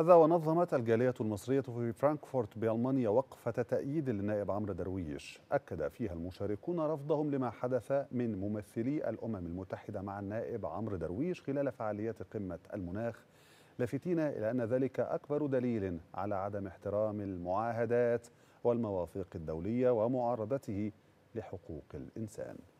هذا ونظمت الجالية المصرية في فرانكفورت بألمانيا وقفة تأييد للنائب عمرو درويش أكد فيها المشاركون رفضهم لما حدث من ممثلي الأمم المتحدة مع النائب عمرو درويش خلال فعاليات قمة المناخ لافتين إلى أن ذلك أكبر دليل على عدم احترام المعاهدات والمواثيق الدولية ومعارضته لحقوق الإنسان